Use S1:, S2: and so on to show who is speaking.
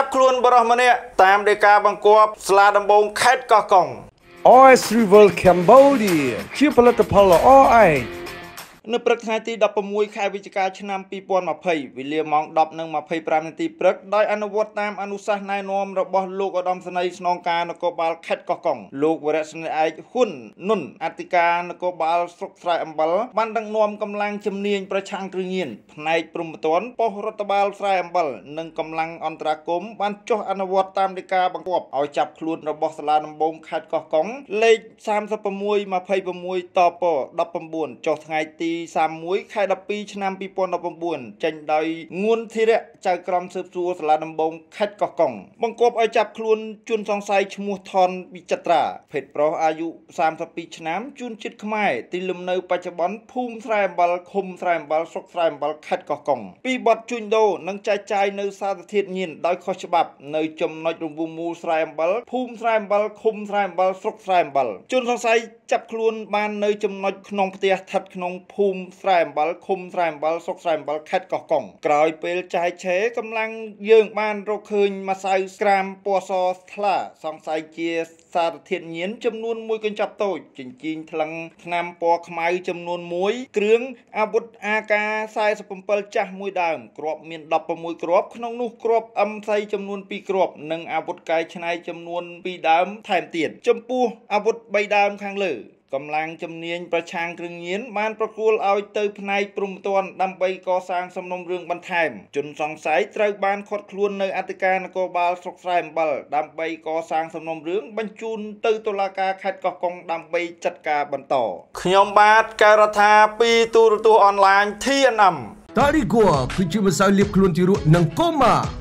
S1: ចាប់ខ្លួនបរិសម្នាក់តាមដីកាបង្គាប់ស្លាដំបងខេត្តកោះកុង OS Rival Cambodia ជាផលិតផលល្អឯងនៅព្រឹកថ្ងៃទី16ខែវិច្ឆិកាឆ្នាំ2020វេលាម៉ោង10:25នាទីព្រឹកដោយអនុវត្តតាមអនុសាសន៍ណែនាំរបស់លោកឧត្តមសេនីយ៍ស្នងការនគរបាលខេត្តកោះកុងលោកវរៈសេនីយ៍ឯកហ៊ុននុនអធិការនគរបាលស្រុកស្រែអំបិលបានដឹកនាំកម្លាំងជំនាញប្រឆាំងគ្រឿងញៀនផ្នែកព្រំប្រទានប៉ុស្តិ៍រដ្ឋបាលស្រែអំបិលនិងកម្លាំងអន្តរាគមបានចុះ អនុវត្តតាមដីកាបង្គាប់ឲ្យចាប់ខ្លួនរបស់សាលាដំបងខេត្តកោះកុងលេខ3626តព19ចុះថ្ងៃទី31ខែ12ឆ្នាំ2019ចេញដោយងួនធីរៈចៅក្រមស៊ើបសួរសាលាដំបងខេត្តកោះកុងបង្គាប់ឲ្យចាប់ខ្លួនជនសង្ស័យឈ្មោះថនវិចិត្រា ភេទប្រុសអាយុ32ឆ្នាំជួនជាតិខ្មែរទីលំនៅបច្ចុប្បន្នភូមិស្រែអំបលឃុំស្រែអំបលស្រុកស្រែអំបលខេត្តកោះកុងពីបទជួញដូរនិងចែកចាយនៅសារធាតុញៀនដោយខុសច្បាប់ នៅចំណុចរង្វង់មូលស្រែអំបលភូមិស្រែអំបលឃុំស្រែអំបលស្រុកស្រែអំបល ជនសង្ស័យចាប់ខ្លួនបាននៅចំណុចក្នុងផ្ទះស្ថិតក្នុងភភូមិស្រែអំបិលឃុំស្រែអំបិលស្រុកស្រែអំបិលខេត្តកោះកុងក្រោយពេលចែកឆេកម្លាំងយើងបានរកឃើញម្សៅស្ក្រាមពណ៌សថ្លាសង្ស័យជាសារធាតុញៀនចំនួន1កញ្ចប់តូចចិញ្ចៀងថ្លឹងថ្នាំពណ៌ខ្មៅចំនួន1គ្រឿងអាវុធ AK 47ចាស់មួយដើមគ្រាប់មាន16គ្រាប់ក្នុងនោះគ្រាប់ M3 ចំនួន2គ្រាប់ និងអាវុធកែច្នៃចំនួន2ដើមថែមទៀតចំពោះអាវុធ3ដើមខាងលើកម្លាំងជំនាញប្រឆាំងគ្រឿងញៀនបានប្រគល់ឲ្យទៅផ្នែកព្រំទាន់ដើម្បីកសាងសំណុំរឿងបន្ថែមជនសង្ស័យត្រូវបានឃាត់ខ្លួននៅអធិការនគរបាលស្រុកស្រែអំបិលដើម្បីកសាងសំណុំរឿងបញ្ជូនទៅតុលាការខេត្តកោះកុងដើម្បីចាត់ការបន្តខ្ញុំបាទកែរដ្ឋាពីទូរទស្សន៍អនឡាញ TNM តារីគួរគឺជាម្សៅលាបខ្លួនទីរក់និងកូម៉ា